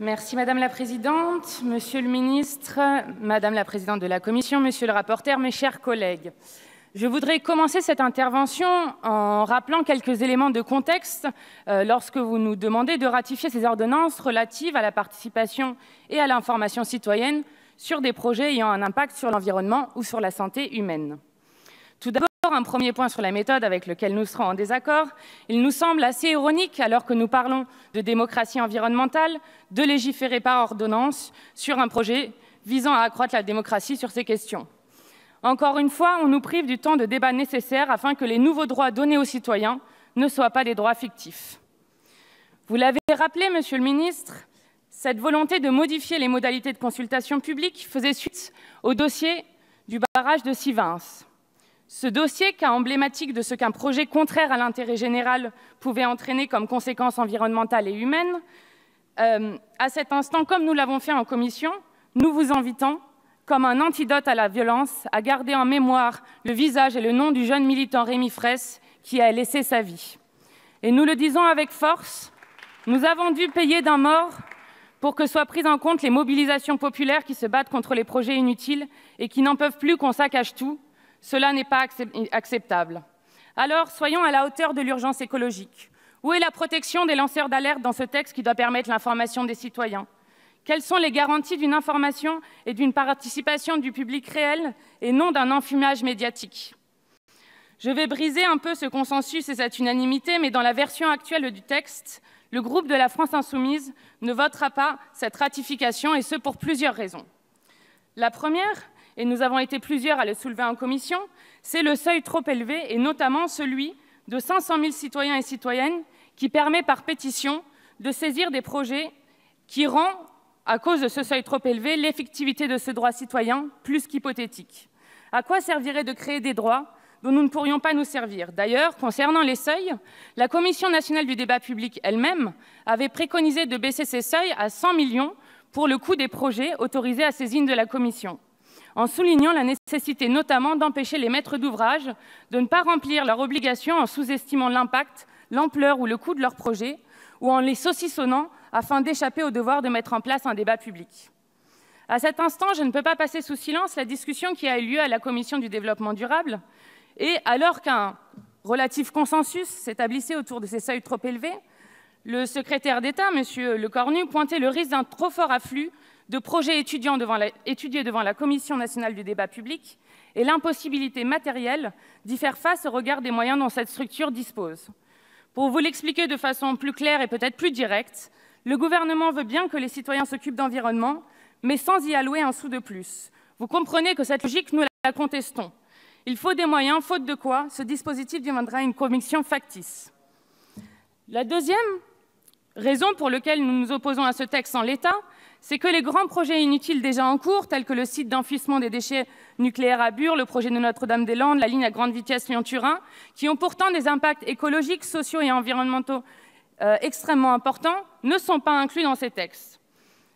Merci Madame la Présidente, Monsieur le Ministre, Madame la Présidente de la Commission, Monsieur le rapporteur, mes chers collègues. Je voudrais commencer cette intervention en rappelant quelques éléments de contexte euh, lorsque vous nous demandez de ratifier ces ordonnances relatives à la participation et à l'information citoyenne sur des projets ayant un impact sur l'environnement ou sur la santé humaine. Tout d'abord, un premier point sur la méthode avec lequel nous serons en désaccord. Il nous semble assez ironique, alors que nous parlons de démocratie environnementale, de légiférer par ordonnance sur un projet visant à accroître la démocratie sur ces questions. Encore une fois, on nous prive du temps de débat nécessaire afin que les nouveaux droits donnés aux citoyens ne soient pas des droits fictifs. Vous l'avez rappelé, Monsieur le Ministre, cette volonté de modifier les modalités de consultation publique faisait suite au dossier du barrage de Sivins. Ce dossier, cas emblématique de ce qu'un projet contraire à l'intérêt général pouvait entraîner comme conséquences environnementales et humaines, euh, à cet instant, comme nous l'avons fait en commission, nous vous invitons, comme un antidote à la violence, à garder en mémoire le visage et le nom du jeune militant Rémi Fraisse qui a laissé sa vie. Et nous le disons avec force, nous avons dû payer d'un mort pour que soient prises en compte les mobilisations populaires qui se battent contre les projets inutiles et qui n'en peuvent plus qu'on saccage tout, cela n'est pas acceptable. Alors, soyons à la hauteur de l'urgence écologique. Où est la protection des lanceurs d'alerte dans ce texte qui doit permettre l'information des citoyens Quelles sont les garanties d'une information et d'une participation du public réel et non d'un enfumage médiatique Je vais briser un peu ce consensus et cette unanimité, mais dans la version actuelle du texte, le groupe de la France insoumise ne votera pas cette ratification, et ce pour plusieurs raisons. La première, et nous avons été plusieurs à le soulever en commission, c'est le seuil trop élevé, et notamment celui de 500 000 citoyens et citoyennes, qui permet par pétition de saisir des projets qui rend, à cause de ce seuil trop élevé, l'effectivité de ce droit citoyen plus qu'hypothétique. À quoi servirait de créer des droits dont nous ne pourrions pas nous servir. D'ailleurs, concernant les seuils, la Commission nationale du débat public elle-même avait préconisé de baisser ces seuils à 100 millions pour le coût des projets autorisés à saisine de la Commission en soulignant la nécessité notamment d'empêcher les maîtres d'ouvrage de ne pas remplir leurs obligations en sous-estimant l'impact, l'ampleur ou le coût de leurs projets, ou en les saucissonnant afin d'échapper au devoir de mettre en place un débat public. À cet instant, je ne peux pas passer sous silence la discussion qui a eu lieu à la Commission du développement durable, et alors qu'un relatif consensus s'établissait autour de ces seuils trop élevés, le secrétaire d'État, M. Cornu, pointait le risque d'un trop fort afflux de projets étudiants étudiés devant la Commission nationale du débat public et l'impossibilité matérielle d'y faire face au regard des moyens dont cette structure dispose. Pour vous l'expliquer de façon plus claire et peut-être plus directe, le gouvernement veut bien que les citoyens s'occupent d'environnement, mais sans y allouer un sou de plus. Vous comprenez que cette logique, nous la contestons. Il faut des moyens, faute de quoi ce dispositif deviendra une conviction factice. La deuxième Raison pour laquelle nous nous opposons à ce texte en l'état, c'est que les grands projets inutiles déjà en cours, tels que le site d'enfouissement des déchets nucléaires à Bure, le projet de Notre-Dame-des-Landes, la ligne à grande vitesse Lyon-Turin, qui ont pourtant des impacts écologiques, sociaux et environnementaux euh, extrêmement importants, ne sont pas inclus dans ces textes.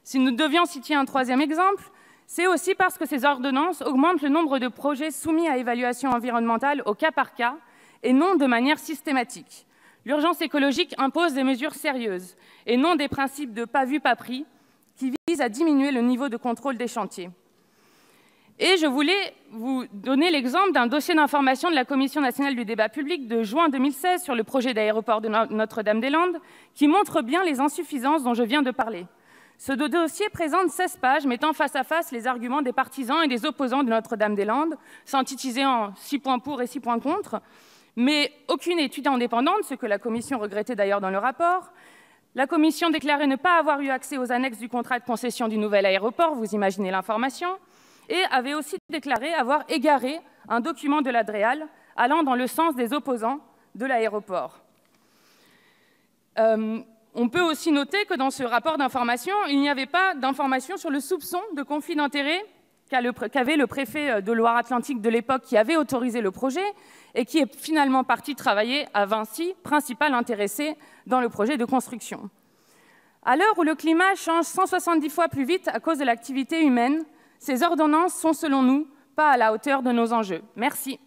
Si nous devions citer un troisième exemple, c'est aussi parce que ces ordonnances augmentent le nombre de projets soumis à évaluation environnementale au cas par cas et non de manière systématique. L'urgence écologique impose des mesures sérieuses et non des principes de pas vu, pas pris qui visent à diminuer le niveau de contrôle des chantiers. Et je voulais vous donner l'exemple d'un dossier d'information de la Commission nationale du débat public de juin 2016 sur le projet d'aéroport de Notre-Dame-des-Landes qui montre bien les insuffisances dont je viens de parler. Ce dossier présente 16 pages mettant face à face les arguments des partisans et des opposants de Notre-Dame-des-Landes, synthétisés en 6 points pour et 6 points contre, mais aucune étude indépendante, ce que la Commission regrettait d'ailleurs dans le rapport, la Commission déclarait ne pas avoir eu accès aux annexes du contrat de concession du nouvel aéroport, vous imaginez l'information, et avait aussi déclaré avoir égaré un document de l'Adréal allant dans le sens des opposants de l'aéroport. Euh, on peut aussi noter que dans ce rapport d'information, il n'y avait pas d'information sur le soupçon de conflit d'intérêts qu'avait le préfet euh, de Loire-Atlantique de l'époque qui avait autorisé le projet et qui est finalement parti travailler à Vinci, principal intéressé dans le projet de construction. À l'heure où le climat change 170 fois plus vite à cause de l'activité humaine, ces ordonnances sont, selon nous, pas à la hauteur de nos enjeux. Merci.